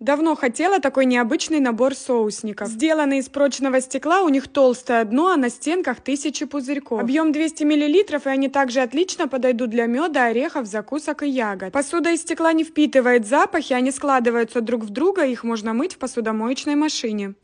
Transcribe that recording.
Давно хотела такой необычный набор соусников. Сделаны из прочного стекла, у них толстое дно, а на стенках тысячи пузырьков. Объем 200 мл, и они также отлично подойдут для меда, орехов, закусок и ягод. Посуда из стекла не впитывает запахи, они складываются друг в друга, их можно мыть в посудомоечной машине.